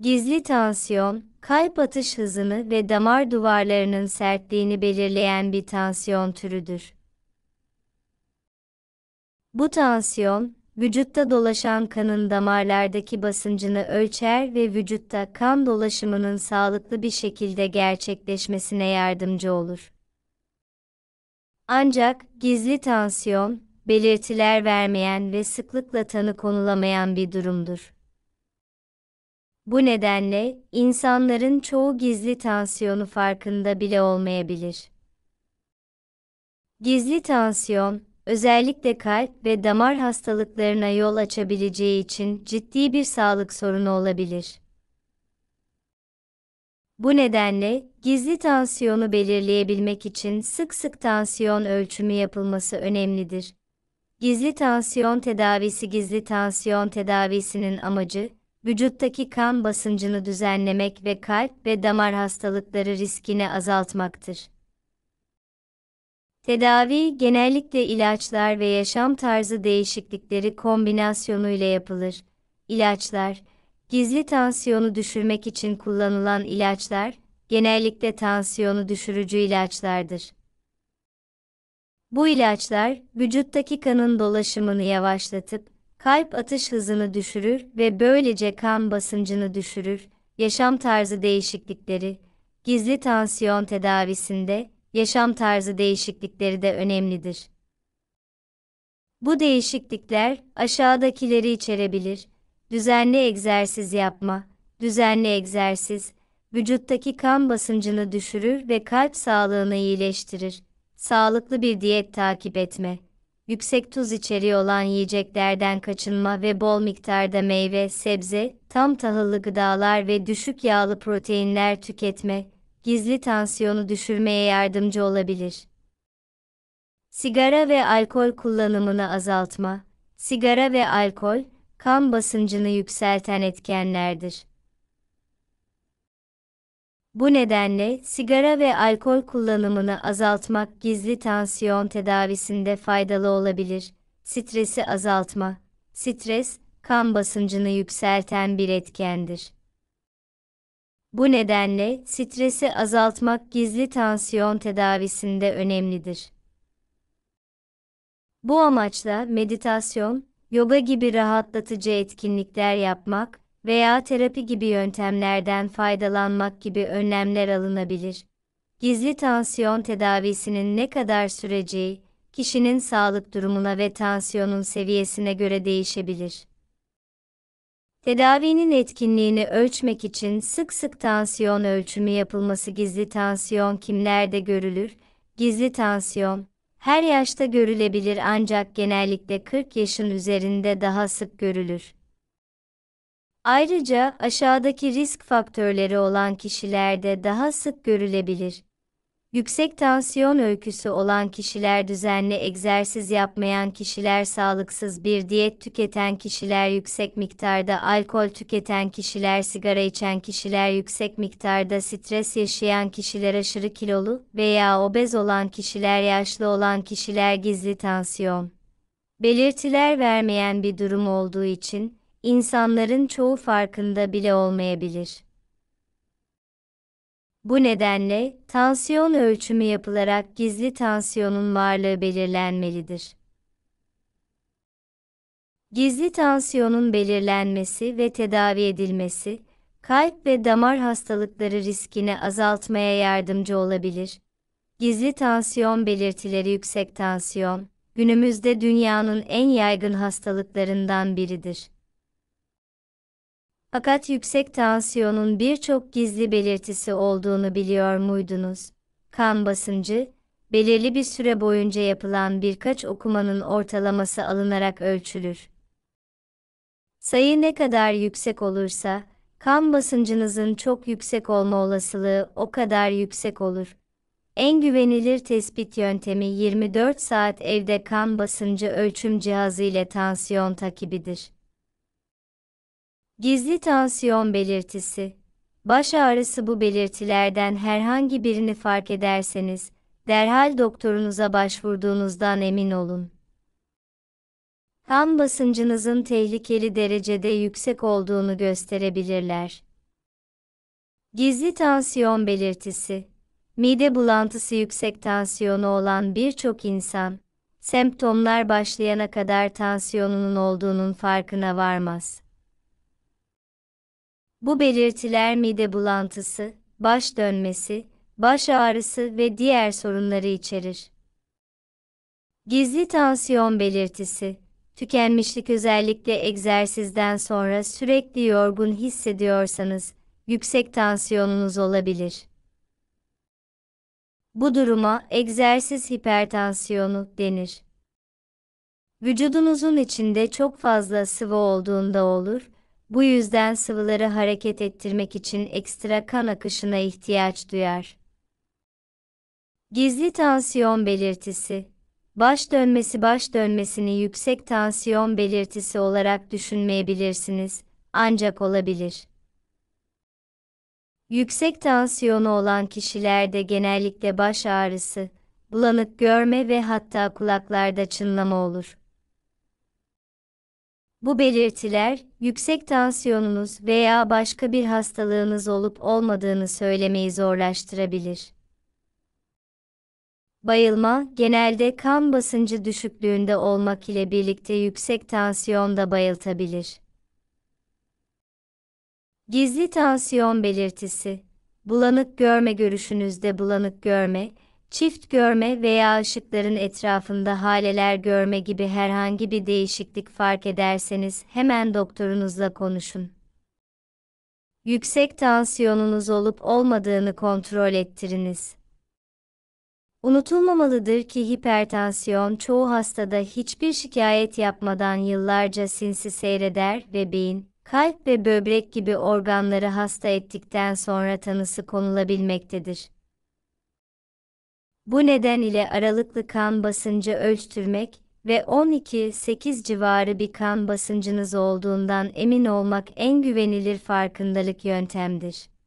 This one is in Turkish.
Gizli tansiyon, kalp atış hızını ve damar duvarlarının sertliğini belirleyen bir tansiyon türüdür. Bu tansiyon, vücutta dolaşan kanın damarlardaki basıncını ölçer ve vücutta kan dolaşımının sağlıklı bir şekilde gerçekleşmesine yardımcı olur. Ancak gizli tansiyon, belirtiler vermeyen ve sıklıkla tanı konulamayan bir durumdur. Bu nedenle insanların çoğu gizli tansiyonu farkında bile olmayabilir. Gizli tansiyon özellikle kalp ve damar hastalıklarına yol açabileceği için ciddi bir sağlık sorunu olabilir. Bu nedenle gizli tansiyonu belirleyebilmek için sık sık tansiyon ölçümü yapılması önemlidir. Gizli tansiyon tedavisi gizli tansiyon tedavisinin amacı vücuttaki kan basıncını düzenlemek ve kalp ve damar hastalıkları riskini azaltmaktır. Tedavi genellikle ilaçlar ve yaşam tarzı değişiklikleri kombinasyonu ile yapılır. İlaçlar, gizli tansiyonu düşürmek için kullanılan ilaçlar, genellikle tansiyonu düşürücü ilaçlardır. Bu ilaçlar, vücuttaki kanın dolaşımını yavaşlatıp, kalp atış hızını düşürür ve böylece kan basıncını düşürür. Yaşam tarzı değişiklikleri, gizli tansiyon tedavisinde yaşam tarzı değişiklikleri de önemlidir. Bu değişiklikler aşağıdakileri içerebilir. Düzenli egzersiz yapma, düzenli egzersiz, vücuttaki kan basıncını düşürür ve kalp sağlığını iyileştirir. Sağlıklı bir diyet takip etme yüksek tuz içeriği olan yiyeceklerden kaçınma ve bol miktarda meyve, sebze, tam tahıllı gıdalar ve düşük yağlı proteinler tüketme, gizli tansiyonu düşürmeye yardımcı olabilir. Sigara ve alkol kullanımını azaltma. Sigara ve alkol, kan basıncını yükselten etkenlerdir. Bu nedenle sigara ve alkol kullanımını azaltmak gizli tansiyon tedavisinde faydalı olabilir. Stresi azaltma. Stres, kan basıncını yükselten bir etkendir. Bu nedenle stresi azaltmak gizli tansiyon tedavisinde önemlidir. Bu amaçla meditasyon, yoga gibi rahatlatıcı etkinlikler yapmak, veya terapi gibi yöntemlerden faydalanmak gibi önlemler alınabilir. Gizli tansiyon tedavisinin ne kadar süreceği, kişinin sağlık durumuna ve tansiyonun seviyesine göre değişebilir. Tedavinin etkinliğini ölçmek için sık sık tansiyon ölçümü yapılması gizli tansiyon kimlerde görülür? Gizli tansiyon, her yaşta görülebilir ancak genellikle 40 yaşın üzerinde daha sık görülür. Ayrıca aşağıdaki risk faktörleri olan kişilerde daha sık görülebilir. Yüksek tansiyon öyküsü olan kişiler, düzenli egzersiz yapmayan kişiler, sağlıksız bir diyet tüketen kişiler, yüksek miktarda alkol tüketen kişiler, sigara içen kişiler, yüksek miktarda stres yaşayan kişiler, aşırı kilolu veya obez olan kişiler, yaşlı olan kişiler, gizli tansiyon belirtiler vermeyen bir durum olduğu için insanların çoğu farkında bile olmayabilir. Bu nedenle tansiyon ölçümü yapılarak gizli tansiyonun varlığı belirlenmelidir. Gizli tansiyonun belirlenmesi ve tedavi edilmesi, kalp ve damar hastalıkları riskini azaltmaya yardımcı olabilir. Gizli tansiyon belirtileri yüksek tansiyon, günümüzde dünyanın en yaygın hastalıklarından biridir. Fakat yüksek tansiyonun birçok gizli belirtisi olduğunu biliyor muydunuz? Kan basıncı, belirli bir süre boyunca yapılan birkaç okumanın ortalaması alınarak ölçülür. Sayı ne kadar yüksek olursa, kan basıncınızın çok yüksek olma olasılığı o kadar yüksek olur. En güvenilir tespit yöntemi 24 saat evde kan basıncı ölçüm cihazı ile tansiyon takibidir. Gizli tansiyon belirtisi. Baş ağrısı bu belirtilerden herhangi birini fark ederseniz, derhal doktorunuza başvurduğunuzdan emin olun. Kan basıncınızın tehlikeli derecede yüksek olduğunu gösterebilirler. Gizli tansiyon belirtisi. Mide bulantısı yüksek tansiyonu olan birçok insan, semptomlar başlayana kadar tansiyonunun olduğunun farkına varmaz. Bu belirtiler mide bulantısı, baş dönmesi, baş ağrısı ve diğer sorunları içerir. Gizli tansiyon belirtisi Tükenmişlik özellikle egzersizden sonra sürekli yorgun hissediyorsanız, yüksek tansiyonunuz olabilir. Bu duruma egzersiz hipertansiyonu denir. Vücudunuzun içinde çok fazla sıvı olduğunda olur bu yüzden sıvıları hareket ettirmek için ekstra kan akışına ihtiyaç duyar. Gizli tansiyon belirtisi Baş dönmesi baş dönmesini yüksek tansiyon belirtisi olarak düşünmeyebilirsiniz, ancak olabilir. Yüksek tansiyonu olan kişilerde genellikle baş ağrısı, bulanık görme ve hatta kulaklarda çınlama olur. Bu belirtiler, yüksek tansiyonunuz veya başka bir hastalığınız olup olmadığını söylemeyi zorlaştırabilir. Bayılma, genelde kan basıncı düşüklüğünde olmak ile birlikte yüksek tansiyonda bayıltabilir. Gizli tansiyon belirtisi, bulanık görme görüşünüzde bulanık görme, çift görme veya ışıkların etrafında haleler görme gibi herhangi bir değişiklik fark ederseniz hemen doktorunuzla konuşun. Yüksek tansiyonunuz olup olmadığını kontrol ettiriniz. Unutulmamalıdır ki hipertansiyon çoğu hastada hiçbir şikayet yapmadan yıllarca sinsi seyreder ve beyin, kalp ve böbrek gibi organları hasta ettikten sonra tanısı konulabilmektedir. Bu neden ile aralıklı kan basıncı ölçtürmek ve 12-8 civarı bir kan basıncınız olduğundan emin olmak en güvenilir farkındalık yöntemdir.